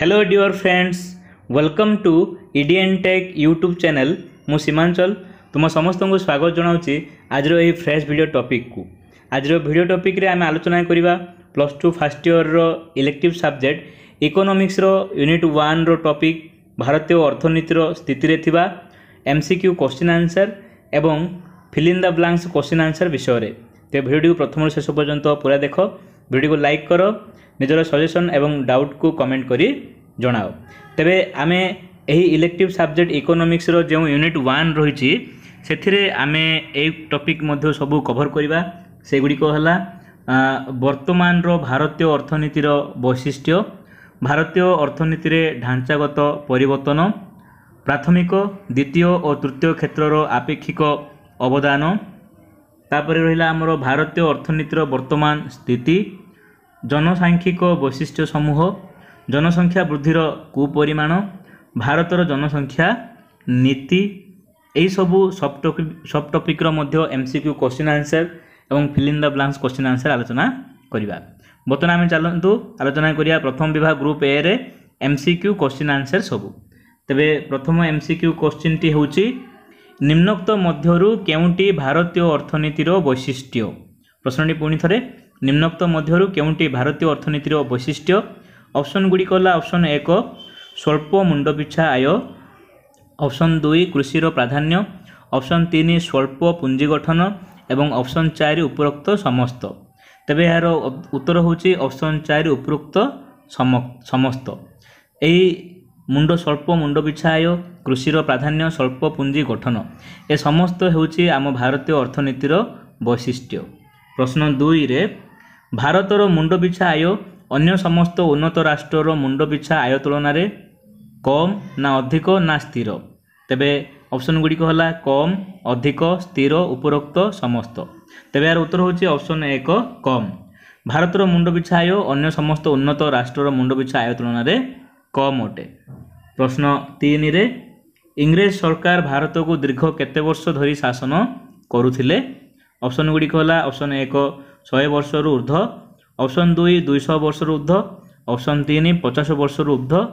hello dear friends welcome to EDN tech YouTube channel ମୁଁ ସୀମାଞ୍ଚଳ ତୁମ ସମସ୍ତଙ୍କୁ ସ୍ୱାଗତ ଜଣାଉଛି ଆଜିର ଏହି ଫ୍ରେଶ୍ ଭିଡ଼ିଓ ଟପିକ୍କୁ ଆଜିର ଭିଡ଼ିଓ ଟପିକ୍ରେ ଆମେ ଆଲୋଚନା କରିବା ପ୍ଲସ୍ ଟୁ ଫାର୍ଷ୍ଟ ଇୟର୍ର ଇଲେକ୍ଟିଭ୍ ସବଜେକ୍ଟ ଇକୋନୋମିକ୍ସର ୟୁନିଟ୍ ୱାନ୍ର ଟପିକ୍ ଭାରତୀୟ ଅର୍ଥନୀତିର ସ୍ଥିତିରେ ଥିବା M C Q question answer ଏବଂ fill in the blanks question answer ବିଷୟରେ ତେବେ ଭିଡ଼ିଓଟିକୁ ପ୍ରଥମରୁ ଶେଷ ପର୍ଯ୍ୟନ୍ତ ପୁରା ଦେଖ ভিডিওକୁ ଲାଇକ୍ କର ନିଜର ସଜେସନ୍ ଏବଂ ଡାଉଟ୍କୁ କମେଣ୍ଟ କରି ଜଣାଅ ତେବେ ଆମେ ଏହି ଇଲେକ୍ଟିଭ୍ ସବଜେକ୍ଟ ଇକୋନୋମିକ୍ସର ଯେଉଁ ୟୁନିଟ୍ ୱାନ୍ ରହିଛି ସେଥିରେ ଆମେ ଏଇ ଟପିକ୍ ମଧ୍ୟ ସବୁ କଭର୍ କରିବା ସେଗୁଡ଼ିକ ହେଲା ବର୍ତ୍ତମାନର ଭାରତୀୟ ଅର୍ଥନୀତିର ବୈଶିଷ୍ଟ୍ୟ ଭାରତୀୟ ଅର୍ଥନୀତିରେ ଢାଞ୍ଚାଗତ ପରିବର୍ତ୍ତନ ପ୍ରାଥମିକ ଦ୍ୱିତୀୟ ଓ ତୃତୀୟ କ୍ଷେତ୍ରର ଆପେକ୍ଷିକ ଅବଦାନ ତାପରେ ରହିଲା ଆମର ଭାରତୀୟ ଅର୍ଥନୀତିର ବର୍ତ୍ତମାନ ସ୍ଥିତି জনসাংখ্যিক বৈশিষ্ট্য সমূহ জনসংখ্যা বৃদ্ধির কুপরিমাণ ଭାରତର ଜନସଂଖ୍ୟା ନୀତି ଏହିସବୁ ସବ୍ ସବ୍ ଟପିକ୍ର ମଧ୍ୟ M C Q question answer ଏବଂ fill in the blanks question answer ଆଲୋଚନା କରିବା ବର୍ତ୍ତମାନ ଆମେ ଚାଲନ୍ତୁ ଆଲୋଚନା କରିବା ପ୍ରଥମ ବିଭାଗ ଗ୍ରୁପ୍ ଏରେ M C Q question answer ସବୁ ତେବେ ପ୍ରଥମ ଏମ୍ ସି କ୍ୟୁ କୋଶ୍ଚିନ୍ଟି ହେଉଛି ନିମ୍ନୋକ୍ତ ମଧ୍ୟରୁ କେଉଁଟି ଭାରତୀୟ ଅର୍ଥନୀତିର ବୈଶିଷ୍ଟ୍ୟ ପ୍ରଶ୍ନଟି ପୁଣି ଥରେ ନିମ୍ନକ୍ତ ମଧ୍ୟରୁ କେଉଁଟି ଭାରତୀୟ ଅର୍ଥନୀତିର ବୈଶିଷ୍ଟ୍ୟ ଅପସନ୍ ଗୁଡ଼ିକ ହେଲା ଅପସନ୍ ଏକ ସ୍ୱଳ୍ପ ମୁଣ୍ଡପିଛା ଆୟ ଅପସନ୍ ଦୁଇ କୃଷିର ପ୍ରାଧାନ୍ୟ ଅପସନ୍ ତିନି ସ୍ୱଳ୍ପ ପୁଞ୍ଜି ଗଠନ ଏବଂ ଅପସନ୍ ଚାରି ଉପରୋକ୍ତ ସମସ୍ତ ତେବେ ଏହାର ଉତ୍ତର ହେଉଛି ଅପସନ୍ ଚାରି ଉପରୋକ୍ତ ସମସ୍ତ ଏହି ମୁଣ୍ଡ ସ୍ୱଳ୍ପ ମୁଣ୍ଡ ପିଛା ଆୟ କୃଷିର ପ୍ରାଧାନ୍ୟ ସ୍ୱଳ୍ପ ପୁଞ୍ଜି ଗଠନ ଏ ସମସ୍ତ ହେଉଛି ଆମ ଭାରତୀୟ ଅର୍ଥନୀତିର ବୈଶିଷ୍ଟ୍ୟ ପ୍ରଶ୍ନ ଦୁଇରେ ଭାରତର ମୁଣ୍ଡପିଛା ଆୟ ଅନ୍ୟ ସମସ୍ତ ଉନ୍ନତ ରାଷ୍ଟ୍ରର ମୁଣ୍ଡପିଛା ଆୟ ତୁଳନାରେ କମ୍ ନା ଅଧିକ ନା ସ୍ଥିର ତେବେ ଅପସନ୍ ଗୁଡ଼ିକ ହେଲା କମ୍ ଅଧିକ ସ୍ଥିର ଉପରୋକ୍ତ ସମସ୍ତ ତେବେ ଏହାର ଉତ୍ତର ହେଉଛି ଅପସନ୍ ଏକ କମ୍ ଭାରତର ମୁଣ୍ଡପିଛା ଆୟ ଅନ୍ୟ ସମସ୍ତ ଉନ୍ନତ ରାଷ୍ଟ୍ରର ମୁଣ୍ଡପିଛା ଆୟ ତୁଳନାରେ କମ୍ ଅଟେ ପ୍ରଶ୍ନ ତିନିରେ ଇଂରେଜ ସରକାର ଭାରତକୁ ଦୀର୍ଘ କେତେ ବର୍ଷ ଧରି ଶାସନ କରୁଥିଲେ ଅପସନ୍ ଗୁଡ଼ିକ ହେଲା ଅପସନ୍ ଏକ ଶହେ ବର୍ଷରୁ ଉର୍ଦ୍ଧ୍ୱ ଅପସନ୍ ଦୁଇ ଦୁଇଶହ ବର୍ଷରୁ ଉର୍ଦ୍ଧ୍ୱ ଅପସନ୍ ତିନି ପଚାଶ ବର୍ଷରୁ ଉର୍ଦ୍ଧ୍ୱ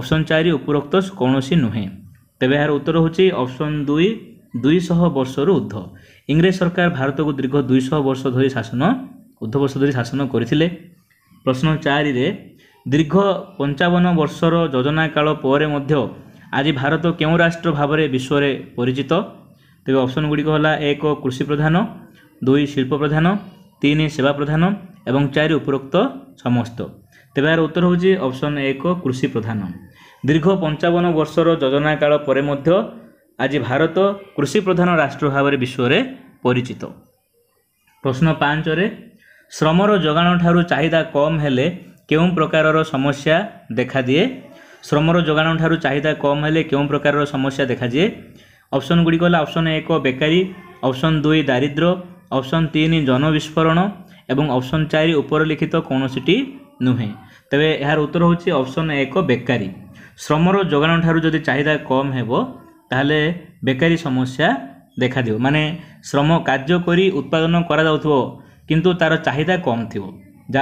ଅପସନ୍ ଚାରି ଉପରୋକ୍ତ କୌଣସି ନୁହେଁ ତେବେ ଏହାର ଉତ୍ତର ହେଉଛି ଅପସନ୍ ଦୁଇ ଦୁଇଶହ ବର୍ଷରୁ ଉର୍ଦ୍ଧ୍ୱ ଇଂରେଜ ସରକାର ଭାରତକୁ ଦୀର୍ଘ ଦୁଇଶହ ବର୍ଷ ଧରି ଶାସନ ଉର୍ଦ୍ଧ୍ୱ ବର୍ଷ ଧରି ଶାସନ କରିଥିଲେ ପ୍ରଶ୍ନ ଚାରିରେ ଦୀର୍ଘ ପଞ୍ଚାବନ ବର୍ଷର ଯୋଜନା କାଳ ପରେ ମଧ୍ୟ ଆଜି ଭାରତ କେଉଁ ରାଷ୍ଟ୍ର ଭାବରେ ବିଶ୍ୱରେ ପରିଚିତ ତେବେ ଗୁଡ଼ିକ ହେଲା ଏକ କୃଷି ପ୍ରଧାନ ଦୁଇ ଶିଳ୍ପ ପ୍ରଧାନ ତିନି ସେବା ପ୍ରଧାନ ଏବଂ ଚାରି ଉପରୋକ୍ତ ସମସ୍ତ ତେବେ ଏହାର ଉତ୍ତର ହେଉଛି ଅପସନ୍ ଏକ କୃଷି ପ୍ରଧାନ ଦୀର୍ଘ ପଞ୍ଚାବନ ବର୍ଷର ଯୋଜନା କାଳ ପରେ ମଧ୍ୟ ଆଜି ଭାରତ କୃଷି ପ୍ରଧାନ ରାଷ୍ଟ୍ର ଭାବରେ ବିଶ୍ୱରେ ପରିଚିତ ପ୍ରଶ୍ନ ପାଞ୍ଚରେ ଶ୍ରମର ଯୋଗାଣ ଠାରୁ ଚାହିଦା କମ୍ ହେଲେ କେଉଁ ପ୍ରକାରର ସମସ୍ୟା ଦେଖାଦିଏ ଶ୍ରମର ଯୋଗାଣ ଠାରୁ ଚାହିଦା କମ୍ ହେଲେ କେଉଁ ପ୍ରକାରର ସମସ୍ୟା ଦେଖାଦିଏ ଅପସନ୍ ଗୁଡ଼ିକ ହେଲା ଅପସନ୍ ଏକ ବେକାରୀ ଅପସନ୍ ଦୁଇ ଦାରିଦ୍ର୍ୟ অপশন তিন জনবিস্ফোরণ এবং অপশন চারি উপরলিখিত কৌশিটি নুহে তবে এর উত্তর হচ্ছে অপশন এক বেকারী শ্রমর যোগাণ ঠার যদি চাহিদা কম হব তাহলে বেকারী সমস্যা দেখা দিব মানে শ্রম কার্য করে উৎপাদন করা যাব কিন্তু তার চাহিদা কম থিব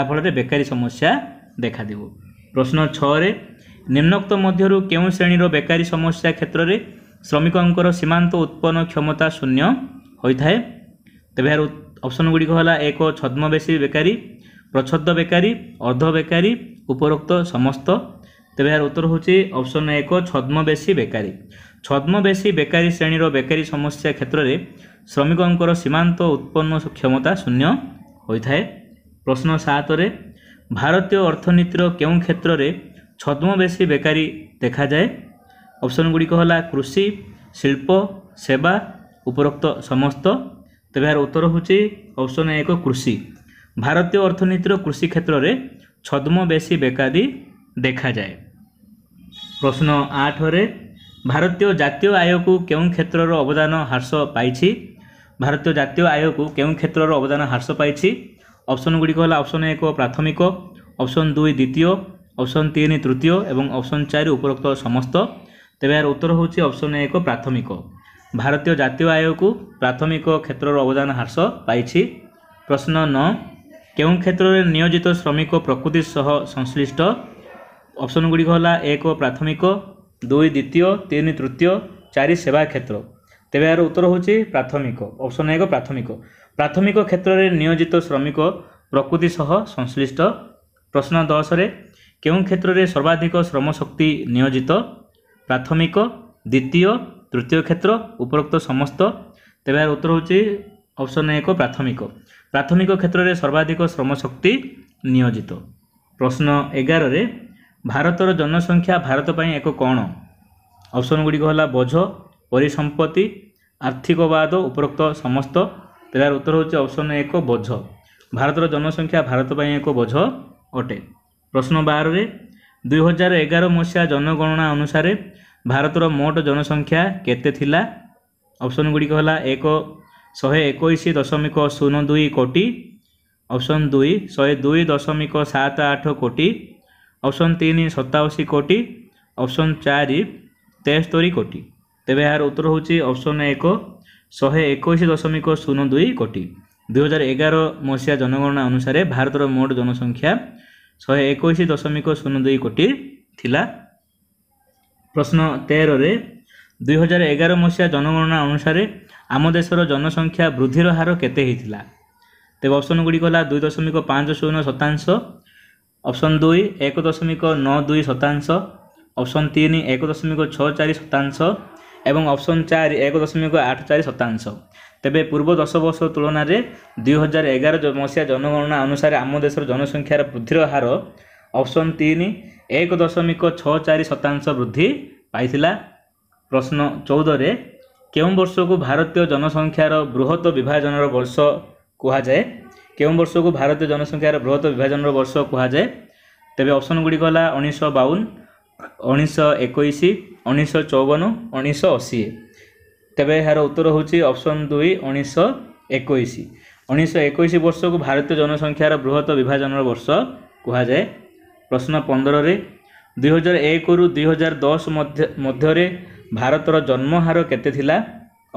ফলে বেকারী সমস্যা দেখা দিব প্রশ্ন ছরে নিম্নোক্ত মধ্যরু কেউ শ্রেণীর বেকারী সমস্যা ক্ষেত্রে শ্রমিকর সীমান্ত উৎপন্ন ক্ষমতা শূন্য হয়ে থাকে ତେବେ ଏହାର ଅପସନ୍ ଗୁଡ଼ିକ ହେଲା ଏକ ଛଦ୍ମବେଶୀ ବେକାରୀ ପ୍ରଚ୍ଛଦ ବେକାରୀ ଅର୍ଦ୍ଧ ବେକାରୀ ଉପରୋକ୍ତ ସମସ୍ତ ତେବେ ଏହାର ଉତ୍ତର ହେଉଛି ଅପସନ୍ ଏକ ଛଦ୍ମବେଶୀ ବେକାରୀ ଛଦ୍ମବେଶୀ ବେକାରୀ ଶ୍ରେଣୀର ବେକାରୀ ସମସ୍ୟା କ୍ଷେତ୍ରରେ ଶ୍ରମିକଙ୍କର ସୀମାନ୍ତ ଉତ୍ପନ୍ନ କ୍ଷମତା ଶୂନ୍ୟ ହୋଇଥାଏ ପ୍ରଶ୍ନ ସାତରେ ଭାରତୀୟ ଅର୍ଥନୀତିର କେଉଁ କ୍ଷେତ୍ରରେ ଛଦ୍ମବେଶୀ ବେକାରୀ ଦେଖାଯାଏ ଅପସନ୍ ଗୁଡ଼ିକ ହେଲା କୃଷି ଶିଳ୍ପ ସେବା ଉପରୋକ୍ତ ସମସ୍ତ ତେବେ ଏହାର ଉତ୍ତର ହେଉଛି ଅପସନ୍ ଏକ କୃଷି ଭାରତୀୟ ଅର୍ଥନୀତିର କୃଷି କ୍ଷେତ୍ରରେ ଛଦ୍ମବେଶୀ ବେକାରୀ ଦେଖାଯାଏ ପ୍ରଶ୍ନ ଆଠରେ ଭାରତୀୟ ଜାତୀୟ ଆୟକୁ କେଉଁ କ୍ଷେତ୍ରର ଅବଦାନ ହ୍ରାସ ପାଇଛି ଭାରତୀୟ ଜାତୀୟ ଆୟକୁ କେଉଁ କ୍ଷେତ୍ରର ଅବଦାନ ହ୍ରାସ ପାଇଛି ଅପସନ୍ ଗୁଡ଼ିକ ହେଲା ଅପସନ୍ ଏକ ପ୍ରାଥମିକ ଅପସନ୍ ଦୁଇ ଦ୍ୱିତୀୟ ଅପସନ୍ ତିନି ତୃତୀୟ ଏବଂ ଅପସନ୍ ଚାରି ଉପରୋକ୍ତ ସମସ୍ତ ତେବେ ଏହାର ଉତ୍ତର ହେଉଛି ଅପସନ୍ ଏକ ପ୍ରାଥମିକ ଭାରତୀୟ ଜାତୀୟ ଆୟୋଗକୁ ପ୍ରାଥମିକ କ୍ଷେତ୍ରର ଅବଦାନ ହ୍ରାସ ପାଇଛି ପ୍ରଶ୍ନ ନଅ କେଉଁ କ୍ଷେତ୍ରରେ ନିୟୋଜିତ ଶ୍ରମିକ ପ୍ରକୃତି ସହ ସଂଶ୍ଲିଷ୍ଟ ଅପସନ୍ ଗୁଡ଼ିକ ହେଲା ଏକ ପ୍ରାଥମିକ ଦୁଇ ଦ୍ୱିତୀୟ ତିନି ତୃତୀୟ ଚାରି ସେବା କ୍ଷେତ୍ର ତେବେ ଏହାର ଉତ୍ତର ହେଉଛି ପ୍ରାଥମିକ ଅପସନ୍ ଏକ ପ୍ରାଥମିକ ପ୍ରାଥମିକ କ୍ଷେତ୍ରରେ ନିୟୋଜିତ ଶ୍ରମିକ ପ୍ରକୃତି ସହ ସଂଶ୍ଲିଷ୍ଟ ପ୍ରଶ୍ନ ଦଶରେ କେଉଁ କ୍ଷେତ୍ରରେ ସର୍ବାଧିକ ଶ୍ରମଶକ୍ତି ନିୟୋଜିତ ପ୍ରାଥମିକ ଦ୍ୱିତୀୟ ତୃତୀୟ କ୍ଷେତ୍ର ଉପରୋକ୍ତ ସମସ୍ତ ତେବେ ଏହାର ଉତ୍ତର ହେଉଛି ଅପସନ୍ ଏକ ପ୍ରାଥମିକ ପ୍ରାଥମିକ କ୍ଷେତ୍ରରେ ସର୍ବାଧିକ ଶ୍ରମଶକ୍ତି ନିୟୋଜିତ ପ୍ରଶ୍ନ ଏଗାରରେ ଭାରତର ଜନସଂଖ୍ୟା ଭାରତ ପାଇଁ ଏକ କ'ଣ ଅପସନ୍ ଗୁଡ଼ିକ ହେଲା ବୋଝ ପରିସମ୍ପତ୍ତି ଆର୍ଥିକବାଦ ଉପରୋକ୍ତ ସମସ୍ତ ତେବେ ଏହାର ଉତ୍ତର ହେଉଛି ଅପସନ୍ ଏକ ବୋଝ ଭାରତର ଜନସଂଖ୍ୟା ଭାରତ ପାଇଁ ଏକ ବୋଝ ଅଟେ ପ୍ରଶ୍ନ ବାରରେ ଦୁଇହଜାର ଏଗାର ମସିହା ଜନଗଣନା ଅନୁସାରେ ଭାରତର ମୋଟ ଜନସଂଖ୍ୟା କେତେ ଥିଲା ଅପସନ୍ ଗୁଡ଼ିକ ହେଲା ଏକ ଶହେ ଏକୋଇଶ ଦଶମିକ ଶୂନ ଦୁଇ କୋଟି ଅପସନ୍ ଦୁଇ ଶହେ ଦୁଇ ଦଶମିକ ସାତ ଆଠ କୋଟି ଅପସନ୍ ତିନି ସତାଅଶୀ କୋଟି ଅପସନ୍ ଚାରି ତେସ୍ତରୀ କୋଟି ତେବେ ଏହାର ଉତ୍ତର ହେଉଛି ଅପସନ୍ ଏକ ଶହେ ଏକୋଇଶ ଦଶମିକ ଶୂନ ଦୁଇ କୋଟି ଦୁଇ ହଜାର ଏଗାର ମସିହା ଜନଗଣନା ଅନୁସାରେ ଭାରତର ମୋଟ ଜନସଂଖ୍ୟା ଶହେ ଏକୋଇଶ ଦଶମିକ ଶୂନ ଦୁଇ କୋଟି ଥିଲା ପ୍ରଶ୍ନ ତେରରେ ଦୁଇ ହଜାର ଏଗାର ମସିହା ଜନଗଣନା ଅନୁସାରେ ଆମ ଦେଶର ଜନସଂଖ୍ୟା ବୃଦ୍ଧିର ହାର କେତେ ହେଇଥିଲା ତେବେ ଅପସନ୍ ଗୁଡ଼ିକ ହେଲା ଦୁଇ ଦଶମିକ ପାଞ୍ଚ ଶୂନ ଶତାଂଶ ଅପସନ୍ ଦୁଇ ଏକ ଦଶମିକ ନଅ ଦୁଇ ଶତାଂଶ ଅପସନ୍ ତିନି ଏକ ଦଶମିକ ଛଅ ଚାରି ଶତାଂଶ ଏବଂ ଅପସନ୍ ଚାରି ଏକ ଦଶମିକ ଆଠ ଚାରି ଶତାଂଶ ତେବେ ପୂର୍ବ ଦଶ ବର୍ଷ ତୁଳନାରେ ଦୁଇ ହଜାର ଏଗାର ମସିହା ଜନଗଣନା ଅନୁସାରେ ଆମ ଦେଶର ଜନସଂଖ୍ୟାର ବୃଦ୍ଧିର ହାର ଅପସନ୍ ତିନି ଏକ ଦଶମିକ ଛଅ ଚାରି ଶତାଂଶ ବୃଦ୍ଧି ପାଇଥିଲା ପ୍ରଶ୍ନ ଚଉଦରେ କେଉଁ ବର୍ଷକୁ ଭାରତୀୟ ଜନସଂଖ୍ୟାର ବୃହତ ବିଭାଜନର ବର୍ଷ କୁହାଯାଏ କେଉଁ ବର୍ଷକୁ ଭାରତୀୟ ଜନସଂଖ୍ୟାର ବୃହତ ବିଭାଜନର ବର୍ଷ କୁହାଯାଏ ତେବେ ଅପସନ୍ ଗୁଡ଼ିକ ହେଲା ଉଣେଇଶହ ବାଉନ ଉଣେଇଶହ ଏକୋଇଶ ଉଣେଇଶହ ଚଉବନ ଉଣେଇଶହ ଅଶୀ ତେବେ ଏହାର ଉତ୍ତର ହେଉଛି ଅପସନ୍ ଦୁଇ ଉଣେଇଶହ ଏକୋଇଶ ଉଣେଇଶହ ଏକୋଇଶ ବର୍ଷକୁ ଭାରତୀୟ ଜନସଂଖ୍ୟାର ବୃହତ ବିଭାଜନର ବର୍ଷ କୁହାଯାଏ ପ୍ରଶ୍ନ ପନ୍ଦରରେ ଦୁଇହଜାର ଏକରୁ ଦୁଇହଜାର ଦଶ ମଧ୍ୟରେ ଭାରତର ଜନ୍ମହାର କେତେ ଥିଲା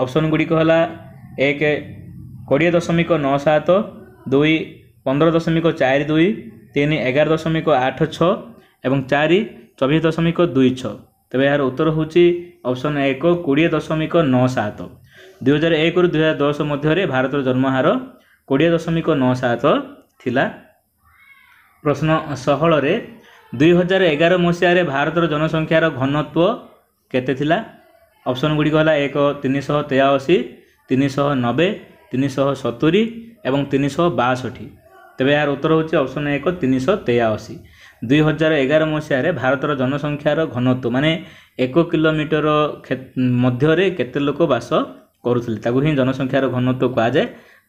ଅପସନ୍ ଗୁଡ଼ିକ ହେଲା ଏକ କୋଡ଼ିଏ ଦଶମିକ ନଅ ସାତ ଦୁଇ ପନ୍ଦର ଦଶମିକ ଚାରି ଦୁଇ ତିନି ଏଗାର ଦଶମିକ ଆଠ ଛଅ ଏବଂ ଚାରି ଚବିଶ ଦଶମିକ ଦୁଇ ଛଅ ତେବେ ଏହାର ଉତ୍ତର ହେଉଛି ଅପସନ୍ ଏକ କୋଡ଼ିଏ ଦଶମିକ ନଅ ସାତ ଦୁଇହଜାର ଏକରୁ ଦୁଇହଜାର ଦଶ ମଧ୍ୟରେ ଭାରତର ଜନ୍ମହାର କୋଡ଼ିଏ ଦଶମିକ ନଅ ସାତ ଥିଲା প্রশ্ন ষোহଳରେ ଦୁଇ ହଜାର ଏଗାର ମସିହାରେ ଭାରତର ଜନସଂଖ୍ୟାର ଘନତ୍ୱ କେତେ ଥିଲା ଅପସନ୍ ଗୁଡ଼ିକ ହେଲା ଏକ ତିନିଶହ ତେୟାଅଶୀ ତିନିଶହ ନବେ ତିନିଶହ ସତୁରି ଏବଂ ତିନିଶହ ବାଷଠି ତେବେ ଏହାର ଉତ୍ତର ହେଉଛି ଅପସନ୍ ଏକ ତିନିଶହ ତେୟାଅଶୀ ଦୁଇ ହଜାର ଏଗାର ମସିହାରେ ଭାରତର ଜନସଂଖ୍ୟାର ଘନତ୍ୱ ମାନେ ଏକ କିଲୋମିଟର ମଧ୍ୟରେ କେତେ ଲୋକ ବାସ କରୁଥିଲେ ତାକୁ ହିଁ ଜନସଂଖ୍ୟାର ଘନତ୍ୱ କୁହାଯାଏ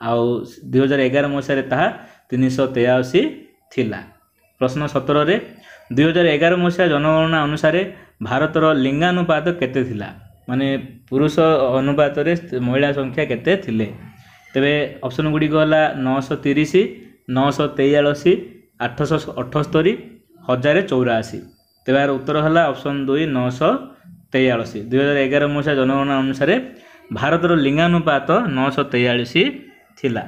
ଆଉ ଦୁଇ ହଜାର ଏଗାର ମସିହାରେ ତାହା ତିନିଶହ ତେୟାଅଶୀ ଥିଲା ପ୍ରଶ୍ନ ସତରରେ ଦୁଇହଜାର ଏଗାର ମସିହା ଜନଗଣନା ଅନୁସାରେ ଭାରତର ଲିଙ୍ଗାନୁପାତ କେତେ ଥିଲା ମାନେ ପୁରୁଷ ଅନୁପାତରେ ମହିଳା ସଂଖ୍ୟା କେତେ ଥିଲେ ତେବେ ଅପସନ୍ ଗୁଡ଼ିକ ହେଲା ନଅଶହ ତିରିଶ ନଅଶହ ତେୟାଳିଶ ଆଠଶହ ଅଠସ୍ତରୀ ହଜାର ଚଉରାଅଶୀ ତେବେ ଏହାର ଉତ୍ତର ହେଲା ଅପସନ୍ ଦୁଇ ନଅଶହ ତେୟାଳିଶ ଦୁଇହଜାର ଏଗାର ମସିହା ଜନଗଣନା ଅନୁସାରେ ଭାରତର ଲିଙ୍ଗାନୁପାତ ନଅଶହ ତେୟାଳିଶ ଥିଲା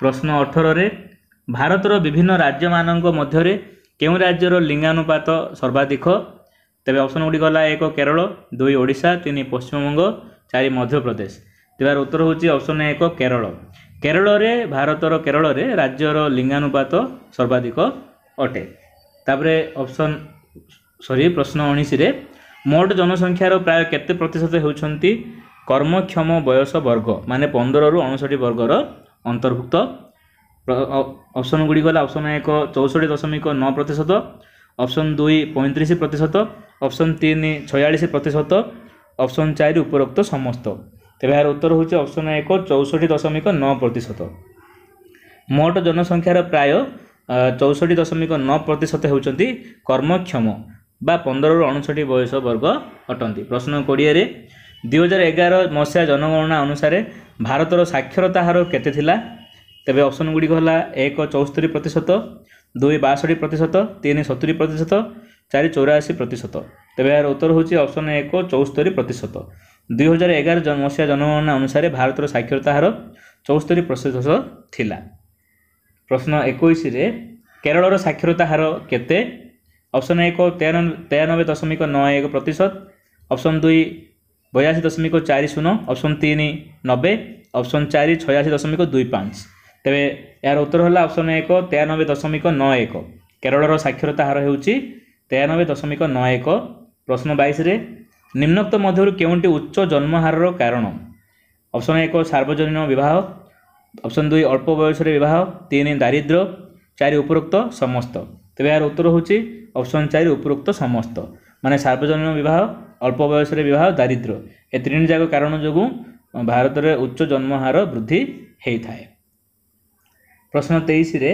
ପ୍ରଶ୍ନ ଅଠରରେ ଭାରତର ବିଭିନ୍ନ ରାଜ୍ୟମାନଙ୍କ ମଧ୍ୟରେ କେଉଁ ରାଜ୍ୟର ଲିଙ୍ଗାନୁପାତ ସର୍ବାଧିକ ତେବେ ଅପସନ୍ ଗୁଡ଼ିକ ହେଲା ଏକ କେରଳ ଦୁଇ ଓଡ଼ିଶା ତିନି ପଶ୍ଚିମବଙ୍ଗ ଚାରି ମଧ୍ୟପ୍ରଦେଶ ତେବେ ଉତ୍ତର ହେଉଛି ଅପସନ୍ ଏକ କେରଳ କେରଳରେ ଭାରତର କେରଳରେ ରାଜ୍ୟର ଲିଙ୍ଗାନୁପାତ ସର୍ବାଧିକ ଅଟେ ତାପରେ ଅପସନ୍ ସରି ପ୍ରଶ୍ନ ଉଣେଇଶରେ ମୋଟ ଜନସଂଖ୍ୟାର ପ୍ରାୟ କେତେ ପ୍ରତିଶତ ହେଉଛନ୍ତି କର୍ମକ୍ଷମ ବୟସ ବର୍ଗ ମାନେ ପନ୍ଦରରୁ ଅଣଷଠି ବର୍ଗର ଅନ୍ତର୍ଭୁକ୍ତ ଅପସନ୍ ଗୁଡ଼ିକ ହେଲା ଅପସନ୍ ଏକ ଚଉଷଠି ଦଶମିକ ନଅ ପ୍ରତିଶତ ଅପସନ୍ ଦୁଇ ପଇଁତିରିଶ ପ୍ରତିଶତ ଅପସନ୍ ତିନି ଛୟାଳିଶ ପ୍ରତିଶତ ଅପସନ୍ ଚାରି ଉପରୋକ୍ତ ସମସ୍ତ ତେବେ ଏହାର ଉତ୍ତର ହେଉଛି ଅପସନ୍ ଏକ ଚଉଷଠି ଦଶମିକ ନଅ ପ୍ରତିଶତ ମୋଟ ଜନସଂଖ୍ୟାର ପ୍ରାୟ ଚଉଷଠି ଦଶମିକ ନଅ ପ୍ରତିଶତ ହେଉଛନ୍ତି କର୍ମକ୍ଷମ ବା ପନ୍ଦରରୁ ଅଣଷଠି ବୟସ ବର୍ଗ ଅଟନ୍ତି ପ୍ରଶ୍ନ କୋଡ଼ିଏରେ ଦୁଇହଜାର ଏଗାର ମସିହା ଜନଗଣନା ଅନୁସାରେ ଭାରତର ସାକ୍ଷରତା ହାର କେତେ ଥିଲା तेज अप्सन गुड़िक चौस्तरी प्रतिशत दुई बासठ प्रतिशत तीन सतुरी प्रतिशत चार चौराशी प्रतिशत तेज यार उत्तर हूँ अप्सन एक चौस्तरी प्रतिशत दुई हजार एगार जन मसीहा जनगणना अनुसार भारत साक्षरता हार चौस्तरी प्रतिशत थी प्रश्न एक केरल साक्षरता हार के अप्सन एक तेयानबे दशमिक नौ एक प्रतिशत अप्सन दुई बयासी दशमिक चार शून अप्सन तीन नबे अप्सन चार छयासी दशमिक दुई पाँच ତେବେ ଏହାର ଉତ୍ତର ହେଲା ଅପସନ୍ ଏକ ତେୟାନବେ ଦଶମିକ ନଅ ଏକ କେରଳର ସାକ୍ଷରତା ହାର ହେଉଛି ତେୟାନବେ ଦଶମିକ ନଅ ଏକ ପ୍ରଶ୍ନ ବାଇଶରେ ନିମ୍ନକ୍ତ ମଧ୍ୟରୁ କେଉଁଟି ଉଚ୍ଚ ଜନ୍ମହାରର କାରଣ ଅପସନ୍ ଏକ ସାର୍ବଜନୀନ ବିବାହ ଅପସନ୍ ଦୁଇ ଅଳ୍ପ ବୟସରେ ବିବାହ ତିନି ଦାରିଦ୍ର୍ୟ ଚାରି ଉପରୋକ୍ତ ସମସ୍ତ ତେବେ ଏହାର ଉତ୍ତର ହେଉଛି ଅପସନ୍ ଚାରି ଉପରୋକ୍ତ ସମସ୍ତ ମାନେ ସାର୍ବଜନୀନ ବିବାହ ଅଳ୍ପ ବୟସରେ ବିବାହ ଦାରିଦ୍ର୍ୟ ଏ ତିନିଟି ଯାକ କାରଣ ଯୋଗୁଁ ଭାରତରେ ଉଚ୍ଚ ଜନ୍ମହାର ବୃଦ୍ଧି ହୋଇଥାଏ ପ୍ରଶ୍ନ ତେଇଶରେ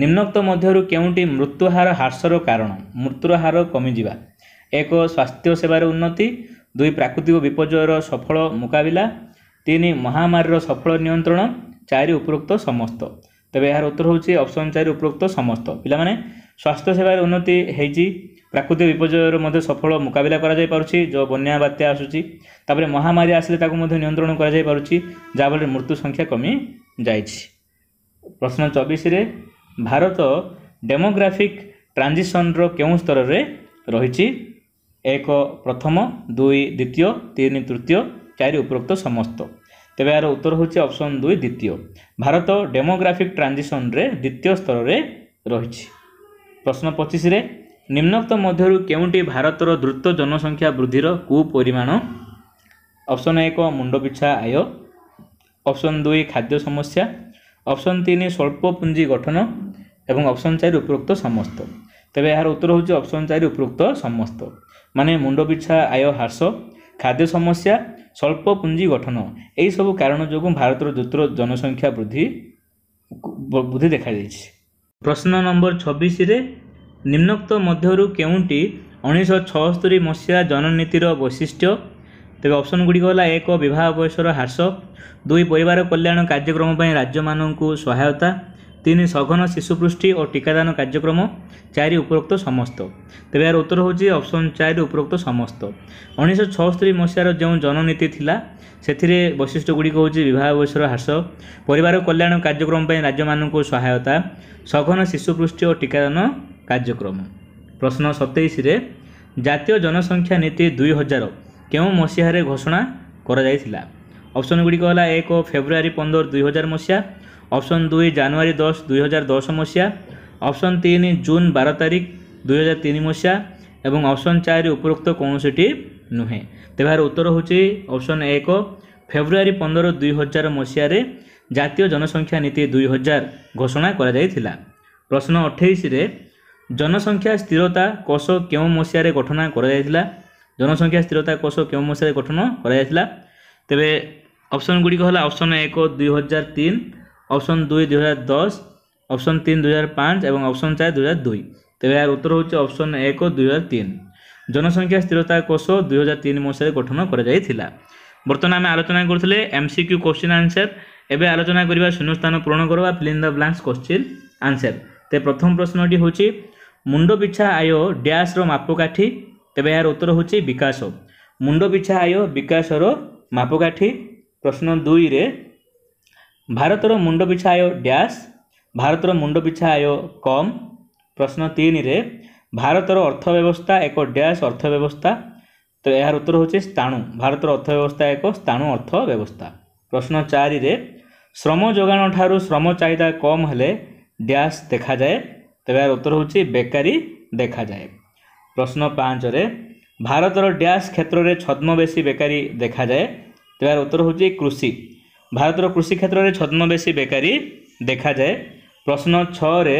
ନିମ୍ନୋକ୍ତ ମଧ୍ୟରୁ କେଉଁଟି ମୃତ୍ୟୁହାର ହ୍ରାସର କାରଣ ମୃତ୍ୟୁର ହାର କମିଯିବା ଏକ ସ୍ୱାସ୍ଥ୍ୟ ସେବାର ଉନ୍ନତି ଦୁଇ ପ୍ରାକୃତିକ ବିପର୍ଯ୍ୟୟର ସଫଳ ମୁକାବିଲା ତିନି ମହାମାରୀର ସଫଳ ନିୟନ୍ତ୍ରଣ ଚାରି ଉପରୋକ୍ତ ସମସ୍ତ ତେବେ ଏହାର ଉତ୍ତର ହେଉଛି ଅପସନ୍ ଚାରି ଉପରୋକ୍ତ ସମସ୍ତ ପିଲାମାନେ ସ୍ୱାସ୍ଥ୍ୟ ସେବାରେ ଉନ୍ନତି ହେଇଛି ପ୍ରାକୃତିକ ବିପର୍ଯ୍ୟୟର ମଧ୍ୟ ସଫଳ ମୁକାବିଲା କରାଯାଇପାରୁଛି ଯେଉଁ ବନ୍ୟା ବାତ୍ୟା ଆସୁଛି ତାପରେ ମହାମାରୀ ଆସିଲେ ତାକୁ ମଧ୍ୟ ନିୟନ୍ତ୍ରଣ କରାଯାଇପାରୁଛି ଯାହାଫଳରେ ମୃତ୍ୟୁ ସଂଖ୍ୟା କମିଯାଇଛି ପ୍ରଶ୍ନ ଚବିଶରେ ଭାରତ ଡେମୋଗ୍ରାଫିକ୍ ଟ୍ରାଞ୍ଜିସନ୍ର କେଉଁ ସ୍ତରରେ ରହିଛି ଏକ ପ୍ରଥମ ଦୁଇ ଦ୍ୱିତୀୟ ତିନି ତୃତୀୟ ଚାରି ଉପରୋକ୍ତ ସମସ୍ତ ତେବେ ଏହାର ଉତ୍ତର ହେଉଛି ଅପସନ୍ ଦୁଇ ଦ୍ୱିତୀୟ ଭାରତ ଡେମୋଗ୍ରାଫିକ୍ ଟ୍ରାଞ୍ଜିସନ୍ରେ ଦ୍ୱିତୀୟ ସ୍ତରରେ ରହିଛି ପ୍ରଶ୍ନ ପଚିଶରେ ନିମ୍ନକ୍ତ ମଧ୍ୟରୁ କେଉଁଟି ଭାରତର ଦ୍ରୁତ ଜନସଂଖ୍ୟା ବୃଦ୍ଧିର କୁପରିମାଣ ଅପସନ୍ ଏକ ମୁଣ୍ଡପିଛା ଆୟ ଅପସନ୍ ଦୁଇ ଖାଦ୍ୟ ସମସ୍ୟା অপশন তিন স্বল্প পুঁজি গঠন এবং অপশন চারি উপরোক্ত সমস্ত তবে এর উত্তর হচ্ছে অপশন চারি উপরোক্ত সমস্ত মানে মুন্ড পিছা আয় হ্রাস খাদ্য সমস্যা স্বল্প পুঁজি গঠন এইসব কারণ যোগ ভারতের দ্রুত জনসংখ্যা বৃদ্ধি বৃদ্ধি দেখা যাই প্রশ্ন নম্বর ছবিশে নিম্নোক্ত মধ্যে কেউটি উনিশশো ଛଅସ୍ତରୀ ମସିହା জননীতির বৈশিষ্ট্য ତେବେ ଅପସନ୍ ଗୁଡ଼ିକ ହେଲା ଏକ ବିବାହ ବୟସର ହ୍ରାସ ଦୁଇ ପରିବାର କଲ୍ୟାଣ କାର୍ଯ୍ୟକ୍ରମ ପାଇଁ ରାଜ୍ୟମାନଙ୍କୁ ସହାୟତା ତିନି ସଘନ ଶିଶୁ ପୃଷ୍ଟି ଓ ଟିକାଦାନ କାର୍ଯ୍ୟକ୍ରମ ଚାରି ଉପରୋକ୍ତ ସମସ୍ତ ତେବେ ଏହାର ଉତ୍ତର ହେଉଛି ଅପସନ୍ ଚାରି ଉପରୋକ୍ତ ସମସ୍ତ ଉଣେଇଶହ ଛଅସ୍ତରୀ ମସିହାର ଯେଉଁ ଜନନୀତି ଥିଲା ସେଥିରେ ବୈଶିଷ୍ଟ୍ୟ ଗୁଡ଼ିକ ହେଉଛି ବିବାହ ବୟସର ହ୍ରାସ ପରିବାର କଲ୍ୟାଣ କାର୍ଯ୍ୟକ୍ରମ ପାଇଁ ରାଜ୍ୟମାନଙ୍କୁ ସହାୟତା ସଘନ ଶିଶୁ ପୃଷ୍ଟି ଓ ଟିକାଦାନ କାର୍ଯ୍ୟକ୍ରମ ପ୍ରଶ୍ନ ସତେଇଶରେ ଜାତୀୟ ଜନସଂଖ୍ୟା ନୀତି ଦୁଇ ହଜାର କେଉଁ ମସିହାରେ ଘୋଷଣା କରାଯାଇଥିଲା ଅପସନ୍ ଗୁଡ଼ିକ ହେଲା ଏକ ଫେବୃଆରୀ ପନ୍ଦର ଦୁଇହଜାର ମସିହା ଅପସନ୍ ଦୁଇ ଜାନୁଆରୀ ଦଶ ଦୁଇହଜାର ଦଶ ମସିହା ଅପସନ୍ ତିନି ଜୁନ୍ ବାର ତାରିଖ ଦୁଇହଜାର ତିନି ମସିହା ଏବଂ ଅପସନ୍ ଚାରି ଉପରୋକ୍ତ କୌଣସିଟି ନୁହେଁ ତେବେ ଉତ୍ତର ହେଉଛି ଅପସନ୍ ଏକ ଫେବୃଆରୀ ପନ୍ଦର ଦୁଇହଜାର ମସିହାରେ ଜାତୀୟ ଜନସଂଖ୍ୟା ନୀତି ଦୁଇହଜାର ଘୋଷଣା କରାଯାଇଥିଲା ପ୍ରଶ୍ନ ଅଠେଇଶରେ ଜନସଂଖ୍ୟା ସ୍ଥିରତା କୋଷ କେଉଁ ମସିହାରେ ଗଠନ କରାଯାଇଥିଲା ଜନସଂଖ୍ୟା ସ୍ଥିରତା କୋଷ କେଉଁ ମସିହାରେ ଗଠନ କରାଯାଇଥିଲା ତେବେ ଅପସନ୍ ଗୁଡ଼ିକ ହେଲା ଅପସନ୍ ଏକ ଦୁଇ ହଜାର ତିନି ଅପସନ୍ ଦୁଇ ଦୁଇ ହଜାର ଦଶ ଅପସନ୍ ତିନି ଦୁଇ ହଜାର ପାଞ୍ଚ ଏବଂ ଅପସନ୍ ଚାରି ଦୁଇ ହଜାର ଦୁଇ ତେବେ ଏହାର ଉତ୍ତର ହେଉଛି ଅପସନ୍ ଏକ ଦୁଇ ହଜାର ତିନି ଜନସଂଖ୍ୟା ସ୍ଥିରତା କୋଷ ଦୁଇ ହଜାର ତିନି ମସିହାରେ ଗଠନ କରାଯାଇଥିଲା ବର୍ତ୍ତମାନ ଆମେ ଆଲୋଚନା କରୁଥିଲେ ଏମ୍ସିକ୍ୟୁ କୋଶ୍ଚିନ୍ ଆନ୍ସର୍ ଏବେ ଆଲୋଚନା କରିବା ଶୂନ୍ୟସ୍ଥାନ ପୂରଣ କର ବା filling the blanks question answer ତେ ପ୍ରଥମ ପ୍ରଶ୍ନଟି ହେଉଛି ମୁଣ୍ଡ ପିଛା ଆୟ ଡ୍ୟାସ୍ର ମାପକାଠି ତେବେ ଏହାର ଉତ୍ତର ହେଉଛି ବିକାଶ ମୁଣ୍ଡ ପିଛା ଆୟ ବିକାଶର ମାପକାଠି ପ୍ରଶ୍ନ ଦୁଇରେ ଭାରତର ମୁଣ୍ଡ ପିଛା ଆୟ ଡ୍ୟାସ୍ ଭାରତର ମୁଣ୍ଡ ପିଛା ଆୟ କମ୍ ପ୍ରଶ୍ନ ତିନିରେ ଭାରତର ଅର୍ଥବ୍ୟବସ୍ଥା ଏକ ଡ୍ୟାସ୍ ଅର୍ଥବ୍ୟବସ୍ଥା ତ ଏହାର ଉତ୍ତର ହେଉଛି ସ୍ଥାଣୁ ଭାରତର ଅର୍ଥବ୍ୟବସ୍ଥା ଏକ ସ୍ଥାଣୁ ଅର୍ଥବ୍ୟବସ୍ଥା ପ୍ରଶ୍ନ ଚାରିରେ ଶ୍ରମ ଯୋଗାଣ ଠାରୁ ଶ୍ରମ ଚାହିଦା କମ୍ ହେଲେ ଡ୍ୟାସ୍ ଦେଖାଯାଏ ତେବେ ଏହାର ଉତ୍ତର ହେଉଛି ବେକାରୀ ଦେଖାଯାଏ ପ୍ରଶ୍ନ ପାଞ୍ଚରେ ଭାରତର ଡ୍ୟାସ୍ କ୍ଷେତ୍ରରେ ଛଦ୍ମବେଶୀ ବେକାରୀ ଦେଖାଯାଏ ତାହାର ଉତ୍ତର ହେଉଛି କୃଷି ଭାରତର କୃଷି କ୍ଷେତ୍ରରେ ଛଦ୍ମବେଶୀ ବେକାରୀ ଦେଖାଯାଏ ପ୍ରଶ୍ନ ଛଅରେ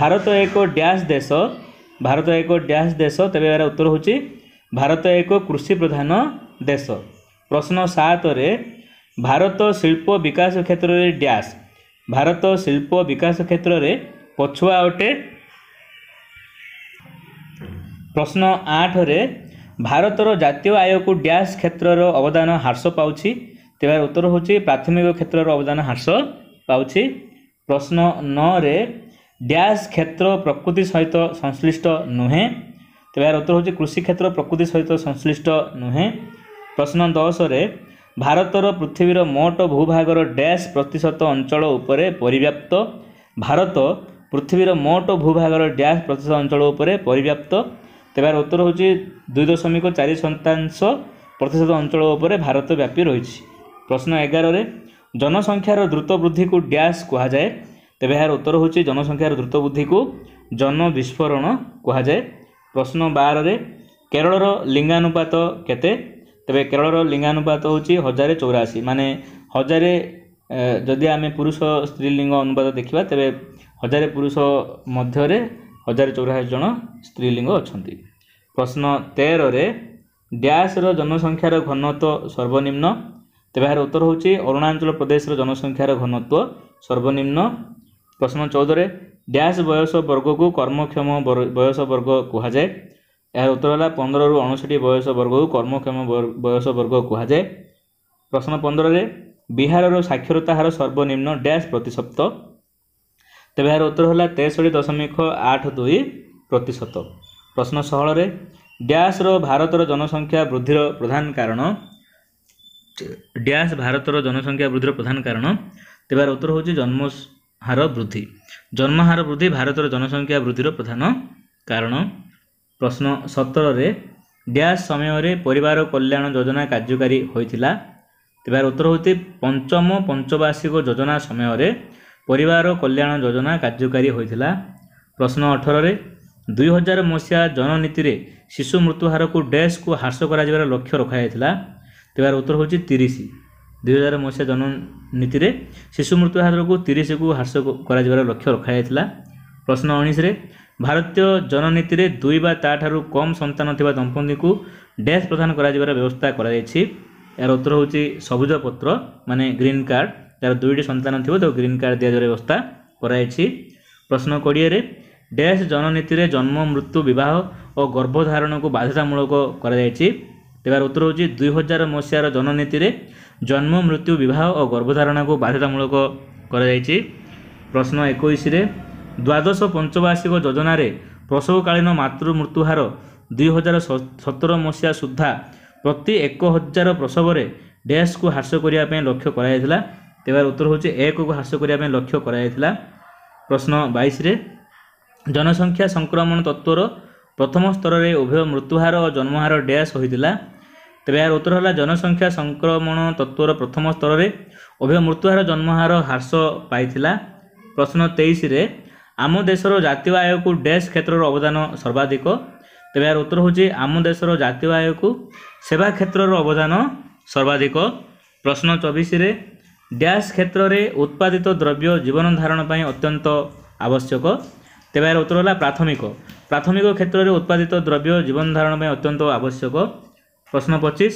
ଭାରତ ଏକ ଡ୍ୟାସ୍ ଦେଶ ଭାରତ ଏକ ଡ୍ୟାସ୍ ଦେଶ ତେବେ ଏହାର ଉତ୍ତର ହେଉଛି ଭାରତ ଏକ କୃଷି ପ୍ରଧାନ ଦେଶ ପ୍ରଶ୍ନ ସାତରେ ଭାରତ ଶିଳ୍ପ ବିକାଶ କ୍ଷେତ୍ରରେ ଡ୍ୟାସ୍ ଭାରତ ଶିଳ୍ପ ବିକାଶ କ୍ଷେତ୍ରରେ ପଛୁଆ ଅଟେ ପ୍ରଶ୍ନ ଆଠରେ ଭାରତର ଜାତୀୟ ଆୟକୁ ଡ୍ୟାସ୍ କ୍ଷେତ୍ରର ଅବଦାନ ହ୍ରାସ ପାଉଛି ତେବେ ଉତ୍ତର ହେଉଛି ପ୍ରାଥମିକ କ୍ଷେତ୍ରର ଅବଦାନ ହ୍ରାସ ପାଉଛି ପ୍ରଶ୍ନ ନଅରେ ଡ୍ୟାସ୍ କ୍ଷେତ୍ର ପ୍ରକୃତି ସହିତ ସଂଶ୍ଲିଷ୍ଟ ନୁହେଁ ତେବେ ଏହାର ଉତ୍ତର ହେଉଛି କୃଷି କ୍ଷେତ୍ର ପ୍ରକୃତି ସହିତ ସଂଶ୍ଲିଷ୍ଟ ନୁହେଁ ପ୍ରଶ୍ନ ଦଶରେ ଭାରତର ପୃଥିବୀର ମୋଟ ଭୂଭାଗର ଡ୍ୟାସ୍ ପ୍ରତିଶତ ଅଞ୍ଚଳ ଉପରେ ପରିବ୍ୟାପ୍ତ ଭାରତ ପୃଥିବୀର ମୋଟ ଭୂଭାଗର ଡ୍ୟାସ୍ ପ୍ରତିଶତ ଅଞ୍ଚଳ ଉପରେ ପରିବ୍ୟାପ୍ତ ତେବେ ଏହାର ଉତ୍ତର ହେଉଛି ଦୁଇ ଦଶମିକ ଚାରି ଶତାଂଶ ପ୍ରତିଶତ ଅଞ୍ଚଳ ଉପରେ ଭାରତ ବ୍ୟାପି ରହିଛି ପ୍ରଶ୍ନ ଏଗାରରେ ଜନସଂଖ୍ୟାର ଦ୍ରୁତ ବୃଦ୍ଧିକୁ ଡ୍ୟାସ୍ କୁହାଯାଏ ତେବେ ଏହାର ଉତ୍ତର ହେଉଛି ଜନସଂଖ୍ୟାର ଦ୍ରୁତ ବୃଦ୍ଧିକୁ ଜନ ବିସ୍ଫୋରଣ କୁହାଯାଏ ପ୍ରଶ୍ନ ବାରରେ କେରଳର ଲିଙ୍ଗାନୁପାତ କେତେ ତେବେ କେରଳର ଲିଙ୍ଗାନୁପାତ ହେଉଛି ହଜାରେ ଚଉରାଅଶୀ ମାନେ ହଜାରେ ଯଦି ଆମେ ପୁରୁଷ ସ୍ତ୍ରୀଲିଙ୍ଗ ଅନୁପାତ ଦେଖିବା ତେବେ ହଜାରେ ପୁରୁଷ ମଧ୍ୟରେ ହଜାର ଚଉରାଅଶୀ ଜଣ ସ୍ତ୍ରୀଲିଙ୍ଗ ଅଛନ୍ତି ପ୍ରଶ୍ନ ତେରରେ ଡ୍ୟାସ୍ର ଜନସଂଖ୍ୟାର ଘନତ୍ୱ ସର୍ବନିମ୍ନ ତେବେ ଏହାର ଉତ୍ତର ହେଉଛି ଅରୁଣାଚଳ ପ୍ରଦେଶର ଜନସଂଖ୍ୟାର ଘନତ୍ୱ ସର୍ବନିମ୍ନ ପ୍ରଶ୍ନ ଚଉଦରେ ଡ୍ୟାସ୍ ବୟସ ବର୍ଗକୁ କର୍ମକ୍ଷମ ବୟସ ବର୍ଗ କୁହାଯାଏ ଏହାର ଉତ୍ତର ହେଲା ପନ୍ଦରରୁ ଅଣଷଠି ବୟସ ବର୍ଗକୁ କର୍ମକ୍ଷମ ବୟସ ବର୍ଗ କୁହାଯାଏ ପ୍ରଶ୍ନ ପନ୍ଦରରେ ବିହାରର ସାକ୍ଷରତା ହାର ସର୍ବନିମ୍ନ ଡ୍ୟାସ୍ ପ୍ରତିଶପ୍ତ ତେବେ ଏହାର ଉତ୍ତର ହେଲା ତେଷଠି ଦଶମିକ ଆଠ ଦୁଇ ପ୍ରତିଶତ ପ୍ରଶ୍ନ ଷୋହଳରେ ଡ୍ୟାସ୍ର ଭାରତର ଜନସଂଖ୍ୟା ବୃଦ୍ଧିର ପ୍ରଧାନ କାରଣ ଡ୍ୟାସ୍ ଭାରତର ଜନସଂଖ୍ୟା ବୃଦ୍ଧିର ପ୍ରଧାନ କାରଣ ତେବେ ଏହାର ଉତ୍ତର ହେଉଛି ଜନ୍ମହାର ବୃଦ୍ଧି ଜନ୍ମହାର ବୃଦ୍ଧି ଭାରତର ଜନସଂଖ୍ୟା ବୃଦ୍ଧିର ପ୍ରଧାନ କାରଣ ପ୍ରଶ୍ନ ସତରରେ ଡ୍ୟାସ୍ ସମୟରେ ପରିବାର କଲ୍ୟାଣ ଯୋଜନା କାର୍ଯ୍ୟକାରୀ ହୋଇଥିଲା ତେବେ ଏହାର ଉତ୍ତର ହେଉଛି ପଞ୍ଚମ ପଞ୍ଚବାର୍ଷିକ ଯୋଜନା ସମୟରେ ପରିବାର କଲ୍ୟାଣ ଯୋଜନା କାର୍ଯ୍ୟକାରୀ ହୋଇଥିଲା ପ୍ରଶ୍ନ ଅଠରରେ ଦୁଇହଜାର ମସିହା ଜନନୀତିରେ ଶିଶୁ ମୃତ୍ୟୁ ହାରକୁ ଡେସ୍କୁ ହ୍ରାସ କରାଯିବାର ଲକ୍ଷ୍ୟ ରଖାଯାଇଥିଲା ତେବେ ଉତ୍ତର ହେଉଛି ତିରିଶ ଦୁଇହଜାର ମସିହା ଜନନୀତିରେ ଶିଶୁ ମୃତ୍ୟୁ ହାରକୁ ତିରିଶକୁ ହ୍ରାସ କରାଯିବାର ଲକ୍ଷ୍ୟ ରଖାଯାଇଥିଲା ପ୍ରଶ୍ନ ଉଣେଇଶରେ ଭାରତୀୟ ଜନନୀତିରେ ଦୁଇ ବା ତାଠାରୁ କମ୍ ସନ୍ତାନ ଥିବା ଦମ୍ପତିଙ୍କୁ ଡେସ୍ ପ୍ରଦାନ କରାଯିବାର ବ୍ୟବସ୍ଥା କରାଯାଇଛି ଏହାର ଉତ୍ତର ହେଉଛି ସବୁଜ ପତ୍ର ମାନେ ଗ୍ରୀନ୍ କାର୍ଡ଼ ଯାହାର ଦୁଇଟି ସନ୍ତାନ ଥିବ ତାକୁ ଗ୍ରୀନ୍ କାର୍ଡ଼ ଦିଆଯିବାର ବ୍ୟବସ୍ଥା କରାଯାଇଛି ପ୍ରଶ୍ନ କୋଡ଼ିଏରେ ଡ୍ୟାସ୍ ଜନନୀତିରେ ଜନ୍ମ ମୃତ୍ୟୁ ବିବାହ ଓ ଗର୍ଭଧାରଣକୁ ବାଧ୍ୟତାମୂଳକ କରାଯାଇଛି ତେବେ ଉତ୍ତର ହେଉଛି ଦୁଇହଜାର ମସିହାର ଜନନୀତିରେ ଜନ୍ମ ମୃତ୍ୟୁ ବିବାହ ଓ ଗର୍ଭଧାରଣାକୁ ବାଧ୍ୟତାମୂଳକ କରାଯାଇଛି ପ୍ରଶ୍ନ ଏକୋଇଶରେ ଦ୍ୱାଦଶ ପଞ୍ଚବାର୍ଷିକ ଯୋଜନାରେ ପ୍ରସବକାଳୀନ ମାତୃ ମୃତ୍ୟୁ ହାର ଦୁଇହଜାର ସତର ମସିହା ସୁଦ୍ଧା ପ୍ରତି ଏକ ହଜାର ପ୍ରସବରେ ଡ୍ୟାସ୍କୁ ହ୍ରାସ କରିବା ପାଇଁ ଲକ୍ଷ୍ୟ କରାଯାଇଥିଲା तेब उत्तर हूँ एक को ह्रास करने लक्ष्य कराइला प्रश्न बैस जनसंख्या संक्रमण तत्वर प्रथम स्तर में उभय मृत्युहार और जन्महार डैस होता तेरे यार उत्तर है जनसंख्या संक्रमण तत्वर प्रथम स्तर में उभय मृत्युहार जन्महार ह्रास पाई प्रश्न तेईस आम देशर जितिय आय को डैस क्षेत्र अवदान सर्वाधिक तेरे यार उत्तर हूँ आम देशर जितिय आय को सेवा क्षेत्र अवदान सर्वाधिक प्रश्न चबीश ଡ୍ୟାସ୍ କ୍ଷେତ୍ରରେ ଉତ୍ପାଦିତ ଦ୍ରବ୍ୟ ଜୀବନ ଧାରଣ ପାଇଁ ଅତ୍ୟନ୍ତ ଆବଶ୍ୟକ ତେବେ ଏହାର ଉତ୍ତର ହେଲା ପ୍ରାଥମିକ ପ୍ରାଥମିକ କ୍ଷେତ୍ରରେ ଉତ୍ପାଦିତ ଦ୍ରବ୍ୟ ଜୀବନ ଧାରଣ ପାଇଁ ଅତ୍ୟନ୍ତ ଆବଶ୍ୟକ ପ୍ରଶ୍ନ ପଚିଶ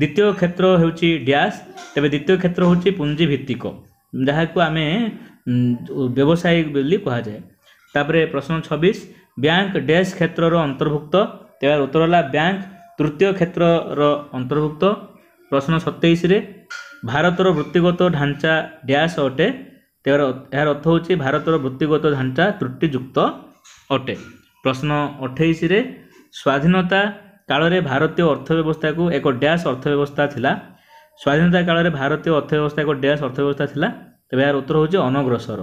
ଦ୍ୱିତୀୟ କ୍ଷେତ୍ର ହେଉଛି ଡ୍ୟାସ୍ ତେବେ ଦ୍ୱିତୀୟ କ୍ଷେତ୍ର ହେଉଛି ପୁଞ୍ଜି ଭିତ୍ତିକ ଯାହାକୁ ଆମେ ବ୍ୟବସାୟୀ ବୋଲି କୁହାଯାଏ ତାପରେ ପ୍ରଶ୍ନ ଛବିଶ ବ୍ୟାଙ୍କ ଡ୍ୟାସ୍ କ୍ଷେତ୍ରର ଅନ୍ତର୍ଭୁକ୍ତ ତେବେ ଉତ୍ତର ହେଲା ବ୍ୟାଙ୍କ ତୃତୀୟ କ୍ଷେତ୍ରର ଅନ୍ତର୍ଭୁକ୍ତ ପ୍ରଶ୍ନ ସତେଇଶରେ ଭାରତର ବୃତ୍ତିଗତ ଢାଞ୍ଚା ଡ୍ୟାସ୍ ଅଟେ ତେର ଏହାର ଅର୍ଥ ହେଉଛି ଭାରତର ବୃତ୍ତିଗତ ଢାଞ୍ଚା ତ୍ରୁଟିଯୁକ୍ତ ଅଟେ ପ୍ରଶ୍ନ ଅଠେଇଶରେ ସ୍ୱାଧୀନତା କାଳରେ ଭାରତୀୟ ଅର୍ଥବ୍ୟବସ୍ଥାକୁ ଏକ ଡ୍ୟାସ୍ ଅର୍ଥବ୍ୟବସ୍ଥା ଥିଲା ସ୍ୱାଧୀନତା କାଳରେ ଭାରତୀୟ ଅର୍ଥବ୍ୟବସ୍ଥା ଏକ ଡ୍ୟାସ୍ ଅର୍ଥବ୍ୟବସ୍ଥା ଥିଲା ତେବେ ଏହାର ଉତ୍ତର ହେଉଛି ଅନଗ୍ରସର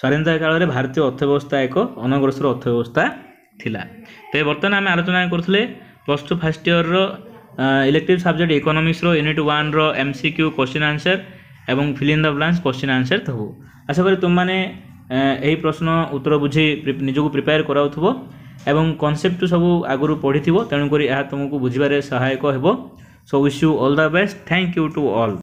ସ୍ୱାଧୀନତା କାଳରେ ଭାରତୀୟ ଅର୍ଥବ୍ୟବସ୍ଥା ଏକ ଅନଗ୍ରସର ଅର୍ଥବ୍ୟବସ୍ଥା ଥିଲା ତେବେ ବର୍ତ୍ତମାନ ଆମେ ଆଲୋଚନା କରୁଥିଲେ ପ୍ଲସ୍ ଟୁ ଫାର୍ଷ୍ଟ ଇୟର୍ର ଇଲେକ୍ଟିଭ୍ ସବଜେକ୍ଟ ଇକୋନୋମିକ୍ସର ୟୁନିଟ୍ ୱାନ୍ର M C Q question answer ଏବଂ fill in the blanks question answer ଥବୁ ଆଶା କରେ ତୁମମାନେ ଏହି ପ୍ରଶ୍ନ ଉତ୍ତର ବୁଝି ନିଜକୁ ପ୍ରିପେୟାର କରାଉଥିବ ଏବଂ କନସେପ୍ଟ ସବୁ ଆଗରୁ ପଢ଼ିଥିବ ତେଣୁକରି ଏହା ତୁମକୁ ବୁଝିବାରେ ସହାୟକ ହେବ so wish you all the best thank you to all